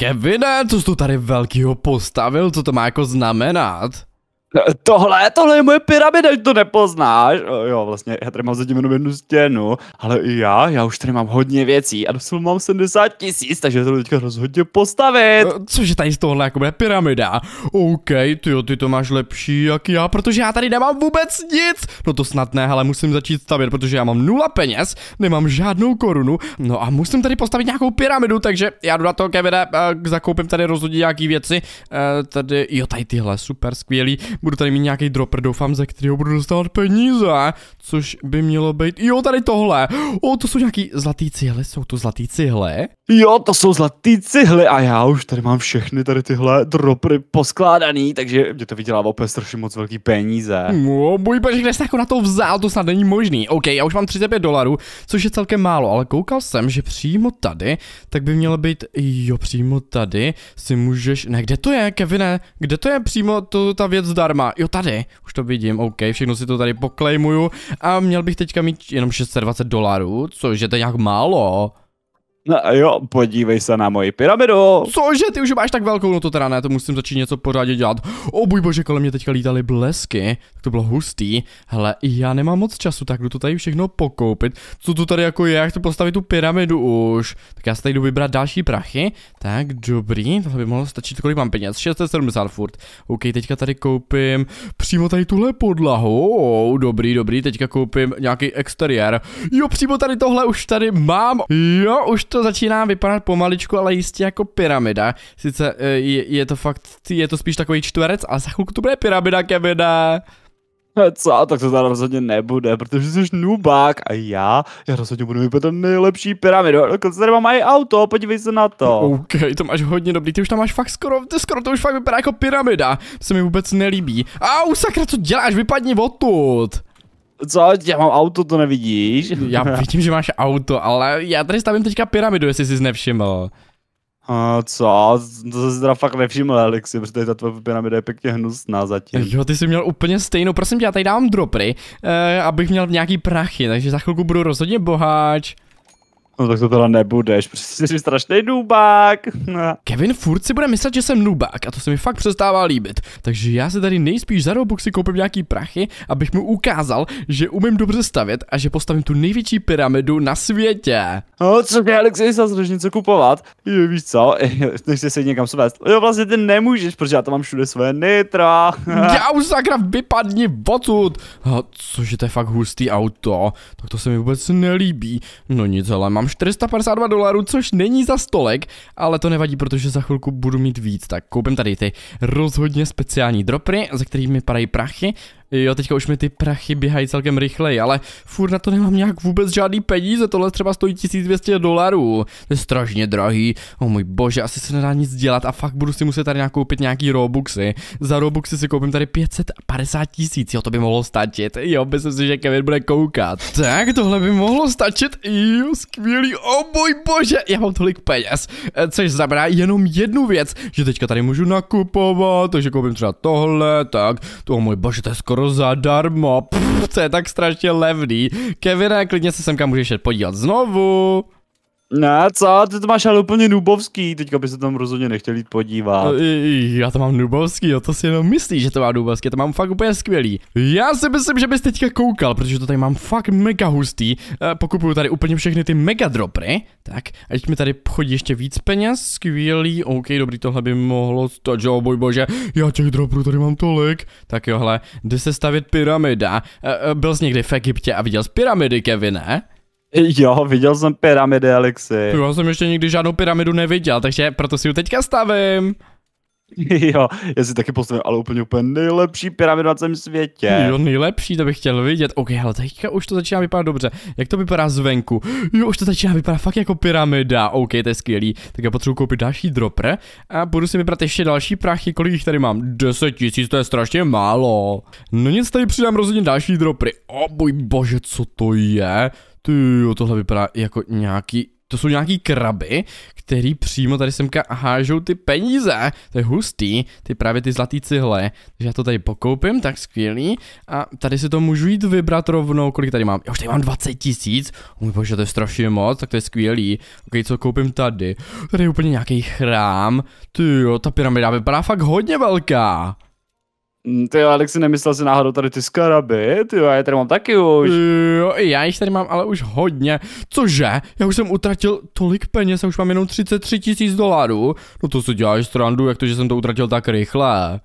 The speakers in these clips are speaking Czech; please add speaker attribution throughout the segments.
Speaker 1: Kevine, co jsi tu tady velkýho postavil, co to má jako znamenat? Tohle, tohle je moje pyramida, to nepoznáš. Jo, vlastně, já tady mám zatím jenom jednu stěnu, ale i já, já už tady mám hodně věcí a dosud mám 70 tisíc, takže to teďka rozhodně postavit. Cože tady z tohle jako bude pyramida? OK, ty jo, ty to máš lepší jak já, protože já tady nemám vůbec nic. No to snad ne, ale musím začít stavět, protože já mám nula peněz, nemám žádnou korunu, no a musím tady postavit nějakou pyramidu, takže já jdu na to, Kevine, eh, zakoupím tady rozhodně nějaký věci. Eh, tady, jo, tady tyhle, super skvělý budu tady mít nějaký dropper, doufám, ze kterého budu dostávat peníze, což by mělo být, jo, tady tohle, o, to jsou nějaký zlatý cihly, jsou to zlatý cihly, Jo, to jsou zlatý cihly a já už tady mám všechny tady tyhle dropy poskládaný, takže mě to vydělává opět strašně moc velký peníze. No, můj bože, kde jsi jako na to vzal, to snad není možný. OK, já už mám 35 dolarů, což je celkem málo, ale koukal jsem, že přímo tady, tak by mělo být, jo, přímo tady si můžeš, ne, kde to je, Kevine, kde to je přímo to, ta věc zdarma, jo, tady, už to vidím, OK, všechno si to tady poklejmuju a měl bych teďka mít jenom 620 dolarů, což je to nějak málo. No jo, podívej se na moji pyramidu. Cože, ty už máš tak velkou, no to teda ne, to musím začít něco pořádně dělat. O bůj bože, kolem mě teďka lítaly blesky, tak to bylo hustý. Hele, já nemám moc času, tak jdu to tady všechno pokoupit. Co tu tady jako je, jak to postavit tu pyramidu už. Tak já se tady jdu vybrat další prachy. Tak dobrý, tohle by mohlo stačit, kolik mám peněz, 670 furt. OK, teďka tady koupím přímo tady tuhle podlahu. Oh, dobrý, dobrý, teďka koupím nějaký exteriér. Jo, přímo tady tohle už tady mám. Jo, už to to začíná vypadat pomaličku, ale jistě jako pyramida. Sice e, je, je to fakt, je to spíš takový čtverec, ale za chvilku to bude pyramida, Kevina. Co? Tak to tady rozhodně nebude, protože jsi nubák a já, já rozhodně budu vypadat nejlepší pyramidu. Dokonce tady mám i auto, podívej se na to. OK, to máš hodně dobrý, ty už tam máš fakt skoro, ty skoro to už fakt vypadá jako pyramida. To se mi vůbec nelíbí. A sakra, co děláš, vypadni odtud. Co, já mám auto, to nevidíš? Já vidím, že máš auto, ale já tady stavím teďka pyramidu, jestli jsi nevšiml. A co? To se teda fakt nevšiml, Alexi, protože ta tvoje pyramida je pěkně hnusná zatím. Jo, ty jsi měl úplně stejnou. Prosím tě, já tady dám dropry, eh, abych měl nějaký prachy, takže za chvilku budu rozhodně boháč. No tak to teda nebudeš, prostě jsi strašný nubák. Kevin furt si bude myslet, že jsem nubák a to se mi fakt přestává líbit. Takže já si tady nejspíš za Robux si koupím nějaký prachy, abych mu ukázal, že umím dobře stavět a že postavím tu největší pyramidu na světě. No, co mě Alexej se začneš něco kupovat? Jo, víš co, nechci se někam svést. Jo, vlastně ty nemůžeš, protože já tam mám všude svoje nitra. já už sakra vypadni odtud. Cože to je fakt hustý auto, tak to se mi vůbec nelíbí. No nic, ale mám 452 dolarů, což není za stolek, ale to nevadí, protože za chvilku budu mít víc. Tak koupím tady ty rozhodně speciální dropy, za kterými padají prachy. Jo, teďka už mi ty prachy běhají celkem rychleji, ale furt na to nemám nějak vůbec žádný peníze, tohle třeba stojí 1200 dolarů. To je strašně drahý, o oh můj bože, asi se nedá nic dělat a fakt budu si muset tady nějak koupit nějaký Robuxy. Za Robuxy si koupím tady 550 tisíc, jo, to by mohlo stačit, jo, myslím si, že Kevin bude koukat. Tak, tohle by mohlo stačit, jo, skvělý, o oh můj bože, já mám tolik peněz, eh, což znamená jenom jednu věc, že teďka tady můžu nakupovat, takže koupím třeba tohle, tak, to oh můj bože, to je skoro skoro zadarmo, Pff, to je tak strašně levný. Kevine, klidně se semka můžeš jet podívat znovu. Ne, co? Ty to máš ale úplně nubovský, teďka by se tam rozhodně nechtěl jít podívat. No, já to mám nubovský, jo, to si jenom myslíš, že to má nubovský, já to mám fakt úplně skvělý. Já si myslím, že bys teďka koukal, protože to tady mám fakt mega hustý. E, pokupuju tady úplně všechny ty mega dropy. tak, a teď mi tady chodí ještě víc peněz, skvělý, OK, dobrý, tohle by mohlo stát, že boj bože, já těch dropů tady mám tolik. Tak jo, hle, jde se stavit pyramida. E, eh, e, eh, byl jsi někdy v Egyptě a viděl jsi pyramidy, Kevine? Jo, viděl jsem pyramidy, Alexi. Já jsem ještě nikdy žádnou pyramidu neviděl, takže proto si ji teďka stavím. Jo, já si taky postavím, ale úplně úplně nejlepší pyramidu na celém světě. Jo, nejlepší, to bych chtěl vidět. Ok, ale teďka už to začíná vypadat dobře. Jak to vypadá zvenku? Jo, už to začíná vypadat fakt jako pyramida. Ok, to je skvělý. Tak já potřebuji koupit další dropper a budu si vybrat ještě další prachy, kolik jich tady mám. 10 tisíc, to je strašně málo. No nic, tady přidám rozhodně další dropry. O oh, bože, co to je? ty jo, tohle vypadá jako nějaký to jsou nějaký kraby, který přímo tady semka hážou ty peníze. To je hustý, ty právě ty zlatý cihle. Takže já to tady pokoupím, tak skvělý. A tady si to můžu jít vybrat rovnou, kolik tady mám. Já už tady mám 20 tisíc. Můj bože, to je strašně moc, tak to je skvělý. Ok, co koupím tady? Tady je úplně nějaký chrám. Ty jo, ta pyramida vypadá fakt hodně velká. Mm, ty jo, Alexi, nemyslel si náhodou tady ty skaraby, ty jo, já je tady mám taky už. Jo, já jich tady mám ale už hodně. Cože? Já už jsem utratil tolik peněz, já už mám jenom 33 tisíc dolarů. No to si děláš strandu, jak to, že jsem to utratil tak rychle.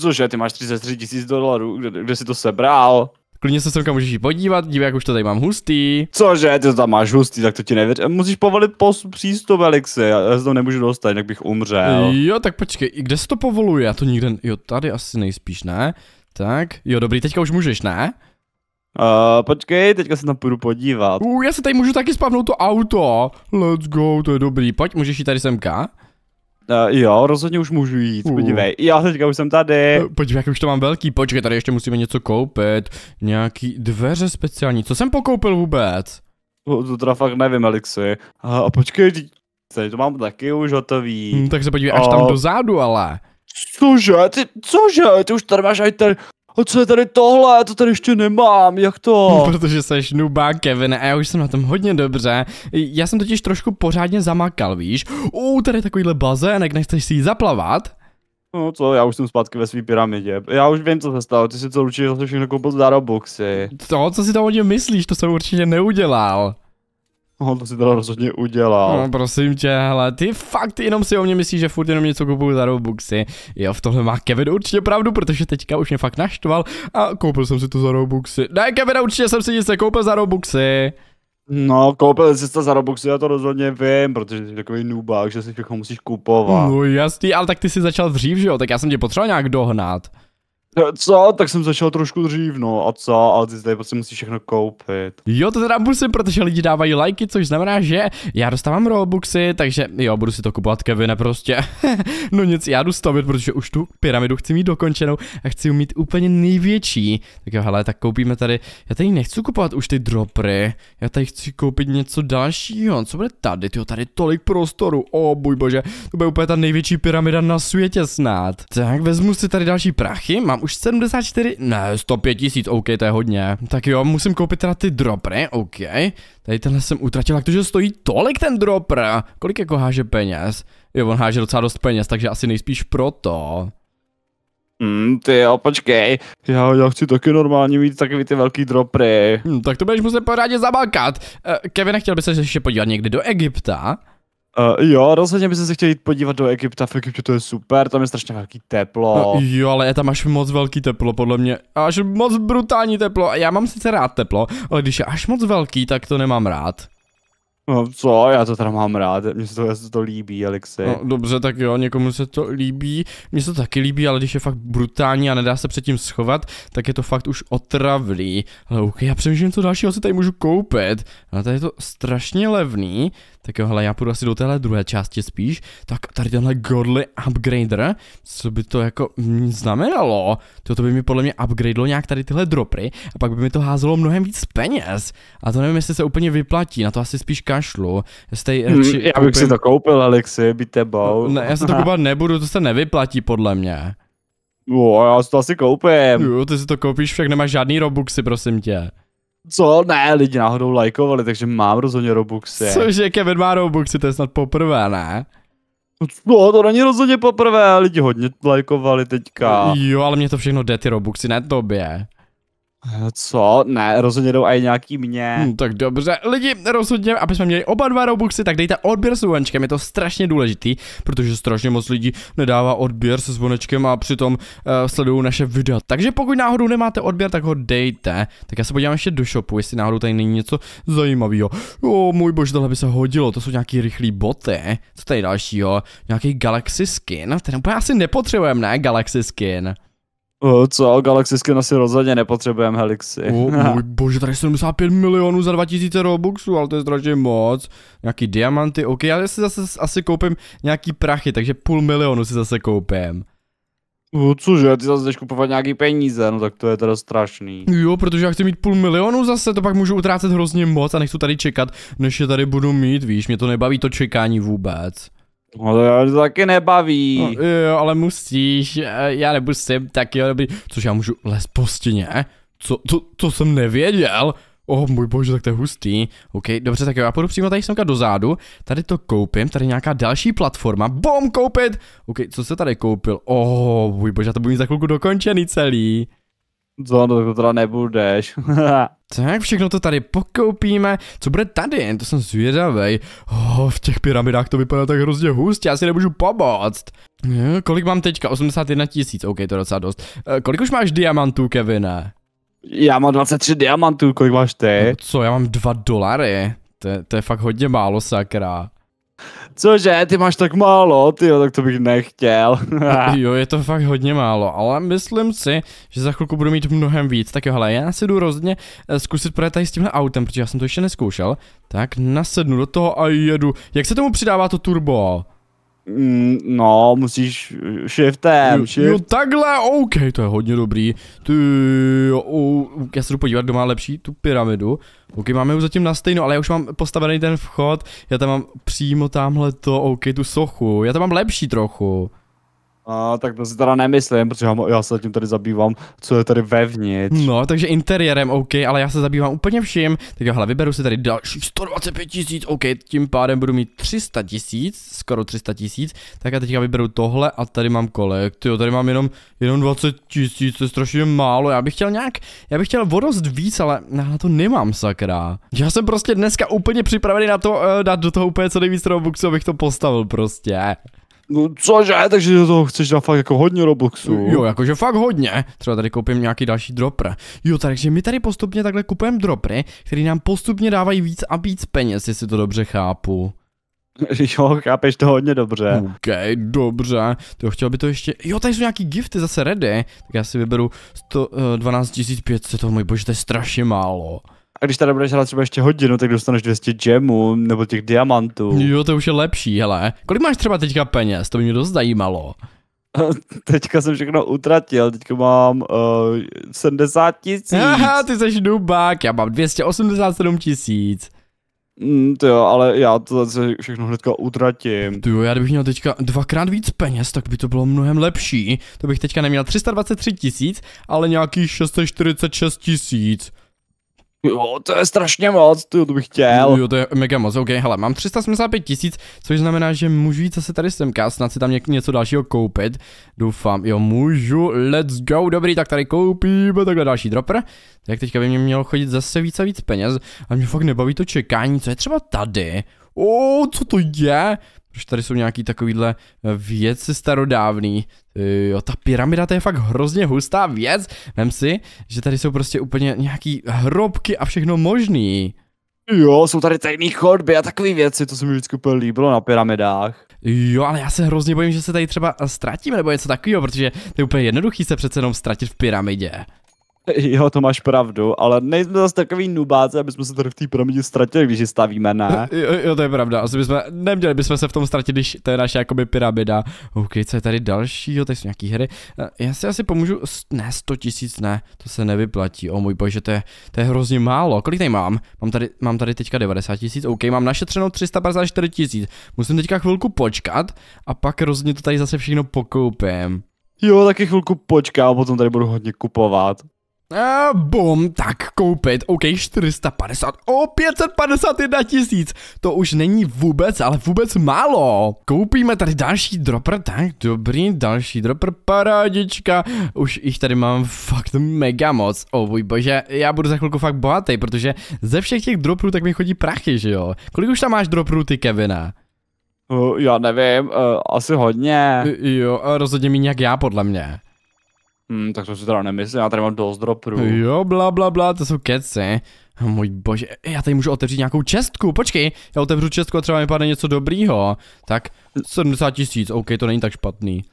Speaker 1: cože, ty máš 33 tisíc dolarů, kde, kde jsi to sebral? Klidně se semka můžeš podívat, dívej, jak už to tady mám hustý. Cože, ty to tam máš hustý, tak to ti nevěř. Musíš povolit pos- přístup, Elixir, já se to nemůžu dostat, jinak bych umřel. Jo, tak počkej, kde se to povoluje? Já to nikde, jo, tady asi nejspíš, ne? Tak, jo, dobrý, teďka už můžeš, ne? Uh, počkej, teďka se tam půjdu podívat. U, já se tady můžu taky spavnout to auto. Let's go, to je dobrý. Pojď, můžeš jít tady semka? Uh, jo, rozhodně už můžu jít, uh. podívej. Já teďka už jsem tady. Uh, podívej, jak už to mám velký, počkej, tady ještě musíme něco koupit. Nějaký dveře speciální, co jsem pokoupil vůbec? Uh, to teda fakt nevím, Elixi. Uh, eh, a počkej, to mám taky už hotový. Hmm, tak se podívej uh. až tam dozadu, ale. Cože, ty, cože, ty už tady máš aj ten a co je tady tohle, já to tady ještě nemám, jak to? Protože seš nubá, Kevin, a já už jsem na tom hodně dobře. Já jsem totiž trošku pořádně zamakal, víš? U, tady je takovýhle bazének, nechceš si jít zaplavat? No co, já už jsem zpátky ve své pyramidě. Já už vím, co se stalo, ty si co určitě všechno koupil z Daroboxy. To, co si tam o něm myslíš, to jsem určitě neudělal. On to si teda rozhodně udělal. No prosím tě, hele, ty fakt jenom si o mě myslíš, že furt jenom něco kupuju za Robuxy. Jo, v tohle má Kevin určitě pravdu, protože teďka už mě fakt naštval a koupil jsem si to za Robuxy. Ne, Kevin, určitě jsem si nic nekoupil za Robuxy. No, koupil jsi to za Robuxy, já to rozhodně vím, protože jsi takový nubák, že si všechno musíš kupovat. No jasný, ale tak ty jsi začal dřív, že jo, tak já jsem tě potřeboval nějak dohnat. Co? Tak jsem začal trošku dřív, no a co? Ale ty tady prostě musíš všechno koupit. Jo, to teda musím, protože lidi dávají lajky, což znamená, že já dostávám Robuxy, takže jo, budu si to kupovat Kevine prostě. no nic, já jdu stavit, protože už tu pyramidu chci mít dokončenou a chci mít úplně největší. Tak jo, hele, tak koupíme tady, já tady nechci kupovat už ty dropry, já tady chci koupit něco dalšího, co bude tady, jo, tady tolik prostoru, o oh, bůj bože, to bude úplně ta největší pyramida na světě snad. Tak vezmu si tady další prachy, mám mám už 74, ne, 105 tisíc, OK, to je hodně. Tak jo, musím koupit teda ty dropry, OK. Tady tenhle jsem utratil, jak to, že stojí tolik ten dropper. Kolik jako háže peněz? Jo, on háže docela dost peněz, takže asi nejspíš proto. Mm, ty jo, počkej, já, já chci taky normálně mít takový ty velký dropry. Hmm, tak to budeš muset pořádně zabalkat. Uh, eh, Kevin, chtěl by se ještě podívat někdy do Egypta? Uh, jo, rozhodně bych se chtěli jít podívat do Egypta, v Egyptě to je super, tam je strašně velký teplo. No, jo, ale je tam až moc velký teplo, podle mě, až moc brutální teplo, já mám sice rád teplo, ale když je až moc velký, tak to nemám rád. No co, já to teda mám rád, mně se to, já se to líbí, Alexi. No, dobře, tak jo, někomu se to líbí, mně se to taky líbí, ale když je fakt brutální a nedá se předtím schovat, tak je to fakt už otravlý. Ale okay, já přemýšlím, co dalšího si tady můžu koupit. ale tady je to strašně levný, tak jo, hele, já půjdu asi do téhle druhé části spíš. Tak tady tenhle Godly Upgrader, co by to jako mm, znamenalo? To, by mi podle mě upgradelo nějak tady tyhle dropy a pak by mi to házelo mnohem víc peněz. A to nevím, jestli se úplně vyplatí, na to asi spíš kašlu. Jestli, eh, hmm, či, já bych koupím... si to koupil, Alexi, by tebou. Ne, já se to koupat nebudu, to se nevyplatí podle mě. Jo, já si to asi koupím. Jo, ty si to koupíš, však nemáš žádný robuxy, prosím tě. Co? Ne, lidi náhodou lajkovali, takže mám rozhodně Robuxy. Cože, Kevin má Robuxy, to je snad poprvé, ne? No, to není rozhodně poprvé, lidi hodně lajkovali teďka. Jo, ale mě to všechno jde, ty Robuxy, ne tobě. Co? Ne, rozhodně jdou i nějaký mě. Hmm, tak dobře, lidi, rozhodně, aby jsme měli oba dva Robuxy, tak dejte odběr s zvonečkem, je to strašně důležitý, protože strašně moc lidí nedává odběr se zvonečkem a přitom uh, sledují naše videa. Takže pokud náhodou nemáte odběr, tak ho dejte. Tak já se podívám ještě do shopu, jestli náhodou tady není něco zajímavého. Jo, můj bože, tohle by se hodilo, to jsou nějaký rychlý boty. Co tady dalšího? Nějaký Galaxy skin? Ten úplně asi nepotřebujeme, ne? Galaxy skin co, o Galaxy Skin asi rozhodně nepotřebujeme Helixy. O, můj bože, tady 75 milionů za 2000 Robuxů, ale to je strašně moc. Nějaký diamanty, ok, já si zase asi koupím nějaký prachy, takže půl milionu si zase koupím. O, cože, ty zase jdeš kupovat nějaký peníze, no tak to je teda strašný. Jo, protože já chci mít půl milionu zase, to pak můžu utrácet hrozně moc a nechci tady čekat, než je tady budu mít, víš, mě to nebaví to čekání vůbec. No to taky nebaví. No, jo, ale musíš, eh, já nemusím, tak jo, dobrý. Což já můžu les po stěně? Co, to, to jsem nevěděl. O Oh můj bože, tak to je hustý. OK, dobře, tak jo, já půjdu přímo tady semka dozadu. Tady to koupím, tady nějaká další platforma. Bom, koupit! OK, co se tady koupil? Oh můj bože, já to budu mít za chvilku dokončený celý. Zlando, to teda nebudeš. tak všechno to tady pokoupíme. Co bude tady? To jsem zvědavý. Oh, v těch pyramidách to vypadá tak hrozně hustě, já si nemůžu pomoct. Kolik mám teďka? 81 tisíc, OK, to je docela dost. Eh, kolik už máš diamantů, Kevine? Já mám 23 diamantů, kolik máš ty? No, co, já mám 2 dolary. To, to je fakt hodně málo, sakra. Cože, ty máš tak málo, ty tak to bych nechtěl. jo, je to fakt hodně málo, ale myslím si, že za chvilku budu mít mnohem víc. Tak jo, hele, já si jdu rozhodně eh, zkusit projet tady s tímhle autem, protože já jsem to ještě neskoušel. Tak nasednu do toho a jedu. Jak se tomu přidává to turbo? Mm, no, musíš shiftem, shift. Jo, takhle, OK, to je hodně dobrý. Ty, oh, já se jdu podívat, kdo má lepší tu pyramidu. OK, máme už zatím na stejno, ale já už mám postavený ten vchod, já tam mám přímo tamhle to, OK, tu sochu, já tam mám lepší trochu. A tak to si teda nemyslím, protože já, já se tím tady zabývám, co je tady vevnitř. No, takže interiérem, OK, ale já se zabývám úplně vším. Tak jo, hele, vyberu si tady dalších 125 tisíc, OK, tím pádem budu mít 300 tisíc, skoro 300 tisíc. Tak já teďka vyberu tohle a tady mám kolek. Jo, tady mám jenom, jenom 20 tisíc, to je strašně málo. Já bych chtěl nějak, já bych chtěl vodost víc, ale na to nemám, sakra. Já jsem prostě dneska úplně připravený na to uh, dát do toho úplně co nejvíc Robuxu, abych to postavil prostě. No cože, takže to chceš dát fakt jako hodně Robloxu. Jo, jakože fakt hodně. Třeba tady koupím nějaký další dropper. Jo, takže my tady postupně takhle kupujeme dropry, které nám postupně dávají víc a víc peněz, jestli to dobře chápu. Jo, chápeš to hodně dobře. OK, dobře. To chtěl by to ještě... Jo, tady jsou nějaký gifty zase ready. Tak já si vyberu 112 500, eh, to můj bože, to je strašně málo. A když tady budeš hrát třeba ještě hodinu, tak dostaneš 200 gemů nebo těch diamantů. Jo, to už je lepší, hele. Kolik máš třeba teďka peněz? To by mě dost zajímalo. Teďka jsem všechno utratil, teďka mám uh, eh, 70 tisíc. Aha, ty seš dubák, já mám 287 tisíc. Mm, to jo, ale já to zase všechno hnedka utratím. Ty jo, já bych měl teďka dvakrát víc peněz, tak by to bylo mnohem lepší. To bych teďka neměl 323 tisíc, ale nějakých 646 tisíc. Jo, to je strašně moc, ty to bych chtěl. Jo, to je mega moc, ok, hele, mám 375 tisíc, což znamená, že můžu jít zase tady semka, snad si tam něk- něco dalšího koupit, doufám, jo, můžu, let's go, dobrý, tak tady koupíme takhle další dropper, tak teďka by mě mělo chodit zase víc a víc peněz, a mě fakt nebaví to čekání, co je třeba tady, o, co to je, proč tady jsou nějaký takovýhle eh, věci starodávný, jo, ta pyramida to je fakt hrozně hustá věc. Vem si, že tady jsou prostě úplně nějaký hrobky a všechno možný. Jo, jsou tady tajný chodby a takové věci, to se mi vždycky úplně líbilo na pyramidách. Jo, ale já se hrozně bojím, že se tady třeba ztratím nebo něco takového, protože to je úplně jednoduchý se přece jenom ztratit v pyramidě. Jo, to máš pravdu, ale nejsme zase takový nubáci, aby jsme se tady v té promění ztratili, když ji stavíme, ne? Jo, jo, to je pravda, asi bychom, neměli bychom se v tom ztratit, když to je naše jakoby pyramida. OK, co je tady jo, tady jsou nějaký hry. Eh, já si asi pomůžu, ne, 100 tisíc, ne, to se nevyplatí, o můj bože, že to je, to je hrozně málo. Kolik tady mám? Mám tady, mám tady teďka 90 tisíc, OK, mám našetřeno 354 tisíc. Musím teďka chvilku počkat a pak rozhodně to tady zase všechno pokoupím. Jo, taky chvilku počkám, potom tady budu hodně kupovat. A bum, tak koupit, OK, 450, o 551 tisíc, to už není vůbec, ale vůbec málo. Koupíme tady další dropper, tak dobrý, další dropper, parádička, už jich tady mám fakt mega moc, o oh, můj bože, já budu za chvilku fakt bohatý, protože ze všech těch dropperů tak mi chodí prachy, že jo. Kolik už tam máš dropperů ty Kevina? Uh, eh, já nevím, uh, asi hodně. Jo, rozhodně mi nějak já podle mě. Hmm, tak to si teda nemyslím, já tady mám dost dropů. Jo, bla, bla, bla, to jsou keci. Můj bože, já tady můžu otevřít nějakou čestku, počkej, já otevřu čestku a třeba mi padne něco dobrýho. Tak, 70 tisíc, OK, to není tak špatný.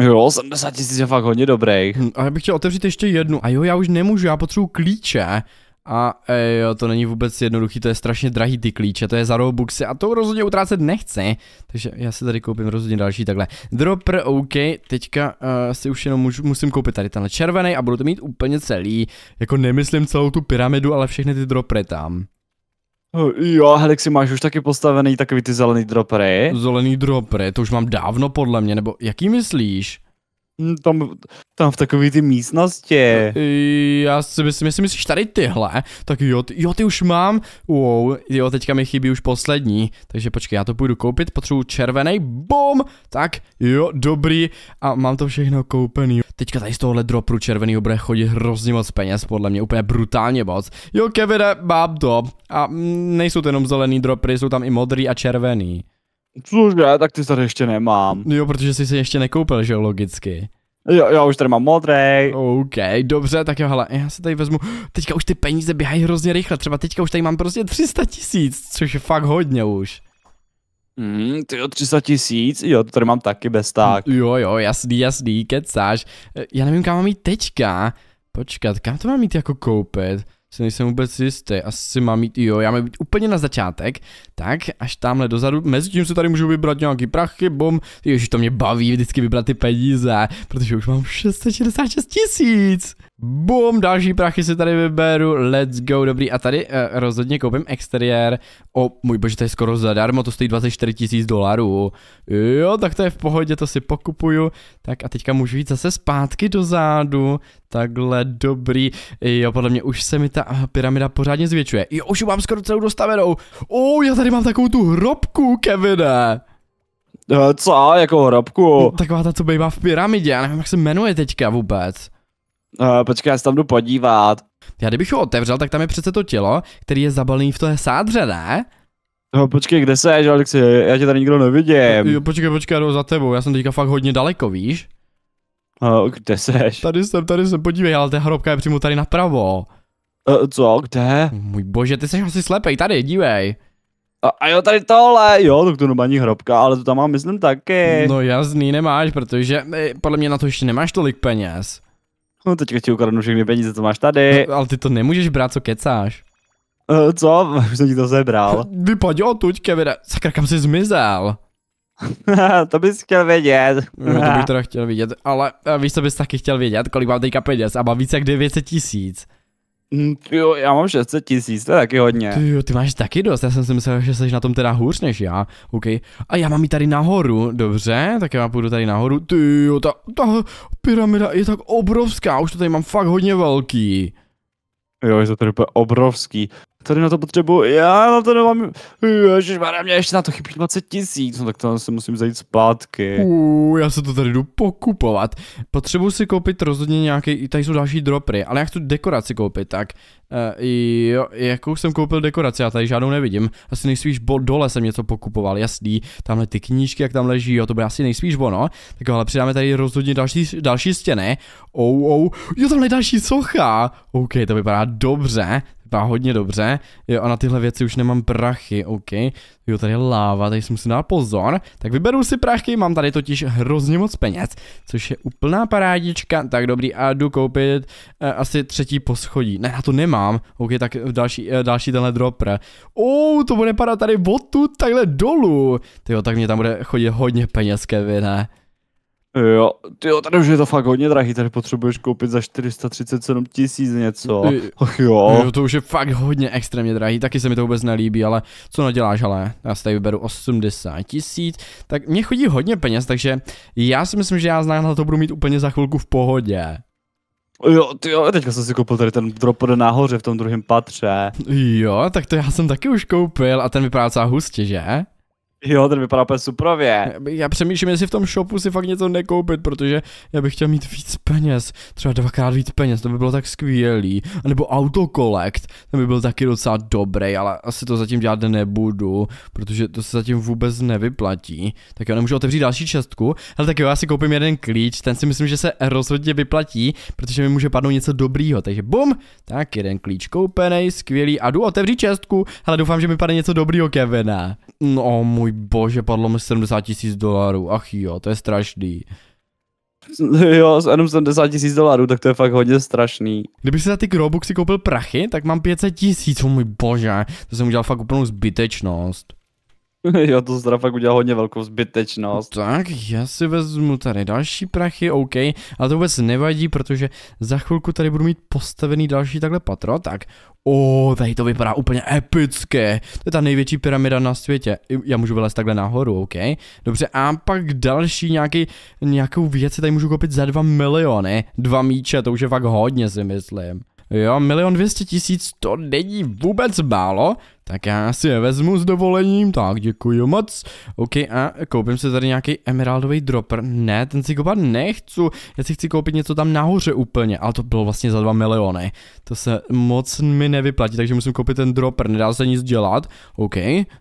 Speaker 1: Jo, 70 tisíc je fakt hodně dobrý. Hm, a já bych chtěl otevřít ještě jednu, a jo, já už nemůžu, já potřebuji klíče. A ej, jo, to není vůbec jednoduchý, to je strašně drahý ty klíče, to je za Robuxy a to rozhodně utrácet nechce. Takže já si tady koupím rozhodně další takhle. Dropper, OK, teďka uh, si už jenom můžu, musím koupit tady tenhle červený a budu to mít úplně celý. Jako nemyslím celou tu pyramidu, ale všechny ty droppery tam. Jo, Helixi, máš už taky postavený takový ty zelený dropery. Zelený dropery, to už mám dávno podle mě, nebo jaký myslíš? Mm, tam, tam v takové ty místnosti. E, já si myslím, jestli myslíš tady tyhle, tak jo, ty, jo, ty už mám. Wow, jo, teďka mi chybí už poslední. Takže počkej, já to půjdu koupit, Potřebuji červený, bum, tak jo, dobrý. A mám to všechno koupený. Teďka tady z tohohle dropru červený bude chodit hrozně moc peněz, podle mě, úplně brutálně moc. Jo, Kevine, mám to. A mm, nejsou to jenom zelený dropry, jsou tam i modrý a červený. Cože, tak ty tady ještě nemám. No jo, protože jsi se ještě nekoupil, že jo, logicky. Jo, já už tady mám modré. OK, dobře, tak jo, hele, já se tady vezmu, teďka už ty peníze běhají hrozně rychle, třeba teďka už tady mám prostě 300 tisíc, což je fakt hodně už. Mm, ty jo, 300 tisíc, jo, to tady mám taky bez tak. Jo, jo, jasný, jasný, kecáš. E, já nevím, kam mám jít teďka. Počkat, kam to mám jít jako koupit? si nejsem vůbec jistý, asi mám jít, jo, já mám být úplně na začátek, tak až tamhle dozadu, mezi tím se tady můžu vybrat nějaký prachy, bom, ježiš, to mě baví vždycky vybrat ty peníze, protože už mám 666 tisíc. Bum, další prachy si tady vyberu, let's go, dobrý. A tady uh, rozhodně koupím exteriér, o můj bože, to je skoro zadarmo, to stojí 24 tisíc dolarů. Jo, tak to je v pohodě, to si pokupuju. Tak a teďka můžu jít zase zpátky do zádu. Takhle dobrý. Jo, podle mě už se mi ta pyramida pořádně zvětšuje. Jo, už mám skoro celou dostavenou. O, já tady mám takovou tu hrobku, Kevine. Eh, co, jako hrobku? Taková ta, co bývá v pyramidě, já nevím, jak se jmenuje teďka vůbec. Uh, počkej, já se tam jdu podívat. Já kdybych ho otevřel, tak tam je přece to tělo, který je zabalený v té sádře, ne? No počkej, kde seš, Alexi, já tě tady nikdo nevidím. Jo, počkej, počkej, já jdu za tebou, já jsem teďka fakt hodně daleko, víš? No, kde seš? Tady jsem, tady jsem, podívej, ale ta hrobka je přímo tady napravo. Uh, co, kde? Můj bože, ty jsi asi slepej, tady, dívej. A, a jo, tady tohle, jo, tak to normální hrobka, ale to tam mám, myslím, taky. No jasný, nemáš, protože eh, podle mě na to ještě nemáš tolik peněz no teďka ti ukradnu všechny peníze, co máš tady. No, ale ty to nemůžeš brát, co kecáš. Uh, co? Už jsem ti to zebral. Vypadň tuď, Kevina. Sakra, kam jsi zmizel? to bys chtěl vědět. no, to bych teda chtěl vědět, ale eh, víš, co bys taky chtěl vědět, kolik mám teďka peněz a mám více jak 900 tisíc. Mm, jo, já mám 600 tisíc, to je taky hodně. Ty, jo, ty máš taky dost, já jsem si myslel, že jsi na tom teda hůř než já. OK. A já mám ji tady nahoru, dobře, tak já půjdu tady nahoru. Ty jo, ta, ta pyramida je tak obrovská, už to tady mám fakt hodně velký. Jo, je to tady obrovský tady na to potřebuju. já na to nemám, ježišmarja, mě ještě na to chybí 20 tisíc, no tak to se musím zajít zpátky. Uuu, já se to tady jdu pokupovat. Potřebuji si koupit rozhodně nějaký, tady jsou další dropry, ale já chci dekoraci koupit, tak uh, jo, jakou jsem koupil dekoraci, já tady žádnou nevidím, asi nejspíš bo, dole jsem něco pokupoval, jasný, tamhle ty knížky, jak tam leží, jo, to bude asi nejspíš ono, tak ale přidáme tady rozhodně další, další stěny, ou, oh, ou, oh. jo, tamhle další socha, ok, to vypadá dobře, vypadá hodně dobře. Jo, a na tyhle věci už nemám prachy, OK. Jo, tady je láva, tady si musím dát pozor. Tak vyberu si prachy, mám tady totiž hrozně moc peněz, což je úplná parádička. Tak dobrý, a jdu koupit e, asi třetí poschodí. Ne, na to nemám. OK, tak další, e, další tenhle dropper. Ou, to bude padat tady botu takhle dolů. Jo, tak mě tam bude chodit hodně peněz, Kevin, ne? Jo, ty jo, tady už je to fakt hodně drahý, tady potřebuješ koupit za 437 tisíc něco. Och jo. jo. to už je fakt hodně extrémně drahý, taky se mi to vůbec nelíbí, ale co naděláš, no ale já si tady vyberu 80 tisíc, tak mě chodí hodně peněz, takže já si myslím, že já na to budu mít úplně za chvilku v pohodě. Jo, ty jo, teďka jsem si koupil tady ten drop nahoře v tom druhém patře. Jo, tak to já jsem taky už koupil a ten vypadá celá hustě, že? Jo, ten vypadá úplně suprově. Já přemýšlím, jestli v tom shopu si fakt něco nekoupit, protože já bych chtěl mít víc peněz, třeba dvakrát víc peněz, to by bylo tak skvělý. A nebo autokolekt, To by byl taky docela dobrý, ale asi to zatím dělat nebudu, protože to se zatím vůbec nevyplatí. Tak jo, nemůžu otevřít další čestku, ale tak jo, já si koupím jeden klíč, ten si myslím, že se rozhodně vyplatí, protože mi může padnout něco dobrýho, takže bum, tak jeden klíč koupený, skvělý a jdu otevřít čestku, ale doufám, že mi padne něco dobrýho Kevina. No můj můj bože, padlo mi 70 tisíc dolarů, ach jo, to je strašný. Jo, jenom 70 tisíc dolarů, tak to je fakt hodně strašný. Kdybych si za ty Robuxy koupil prachy, tak mám 500 tisíc, můj bože, to jsem udělal fakt úplnou zbytečnost. jo, to zdra fakt udělal hodně velkou zbytečnost. Tak, já si vezmu tady další prachy, OK, ale to vůbec nevadí, protože za chvilku tady budu mít postavený další takhle patro, tak O, oh, tady to vypadá úplně epické. To je ta největší pyramida na světě. Já můžu vylézt takhle nahoru, OK? Dobře, a pak další nějaký, nějakou věc tady můžu koupit za 2 miliony. Dva míče, to už je fakt hodně si myslím. Jo, milion dvěstě tisíc, to není vůbec málo, tak já si je vezmu s dovolením, tak děkuji moc. OK, a koupím si tady nějaký emeraldový dropper. Ne, ten si koupat nechci, já si chci koupit něco tam nahoře úplně, ale to bylo vlastně za 2 miliony. To se moc mi nevyplatí, takže musím koupit ten dropper, nedá se nic dělat. OK,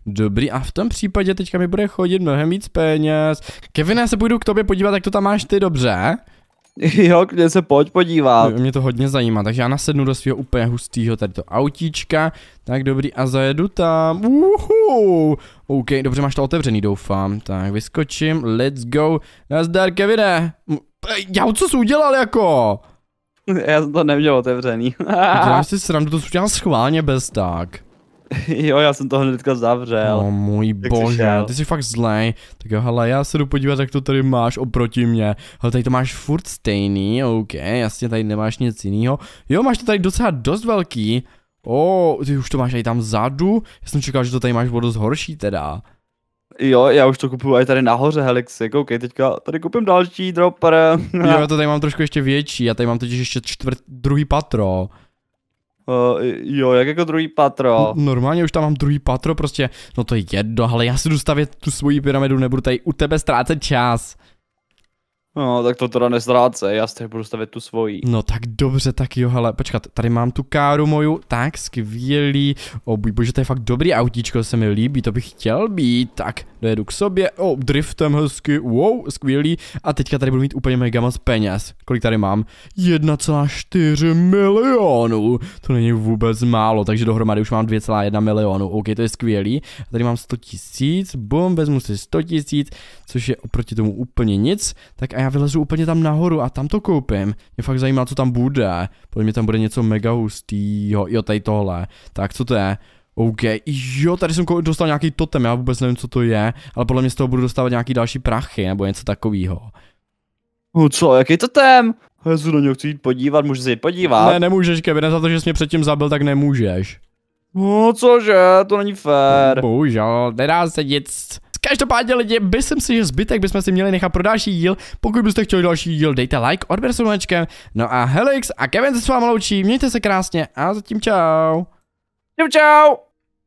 Speaker 1: dobrý, a v tom případě teďka mi bude chodit mnohem víc peněz. Kevin, já se půjdu k tobě podívat, jak to tam máš ty dobře. Jo, kde se pojď podívat. Mě to hodně zajímá, takže já nasednu do svého úplně hustého tady to autíčka, tak dobrý a zajedu tam, uhu, OK, dobře máš to otevřený doufám, tak vyskočím, let's go, nazdar Kevine, já co jsi udělal jako? Já jsem to neměl otevřený. Děláš si srandu, to jsi udělal schválně bez tak. jo, já jsem to hnedka zavřel. No můj tak bože, jsi ty jsi fakt zlej. Tak jo, hele, já se jdu podívat, jak to tady máš oproti mě. Hele, tady to máš furt stejný, ok, jasně, tady nemáš nic jiného. Jo, máš to tady docela dost velký. O, oh, ty už to máš tady tam vzadu? Já jsem čekal, že to tady máš o dost horší teda. Jo, já už to kupuju i tady nahoře Helixy, koukej, teďka tady koupím další dropper. jo, já to tady mám trošku ještě větší, já tady mám totiž ještě čtvrt, druhý patro. Uh, jo, jak jako druhý patro. Normálně už tam mám druhý patro, prostě, no to je jedno, ale já si jdu stavět tu svoji pyramidu, nebudu tady u tebe ztrácet čas. No, tak to teda nezdráce, já si budu stavět tu svoji. No tak dobře, tak jo, hele, počkat, tady mám tu káru moju, tak skvělý, o oh, bože, to je fakt dobrý autíčko, se mi líbí, to bych chtěl být, tak dojedu k sobě, o, oh, driftem hezky, wow, skvělý, a teďka tady budu mít úplně mega moc peněz, kolik tady mám? 1,4 milionů, to není vůbec málo, takže dohromady už mám 2,1 milionu, ok, to je skvělý, a tady mám 100 tisíc, bum, vezmu si 100 tisíc, což je oproti tomu úplně nic, tak já vylezu úplně tam nahoru a tam to koupím. Mě fakt zajímá, co tam bude. Podle mě tam bude něco mega hustýho. Jo, tady tohle. Tak, co to je? OK, jo, tady jsem dostal nějaký totem, já vůbec nevím, co to je, ale podle mě z toho budu dostávat nějaký další prachy nebo něco takového. No co, jaký totem? Já se do něho chci jít podívat, můžeš se jít podívat. Ne, nemůžeš, Kevin, za to, že jsi mě předtím zabil, tak nemůžeš. No cože, to není fér. Bohužel, nedá se nic. Každopádně lidi, myslím si, že zbytek bychom si měli nechat pro další díl. Pokud byste chtěli další díl, dejte like, odběr s No a Helix a Kevin se s vámi loučí, mějte se krásně a zatím čau. Čau čau.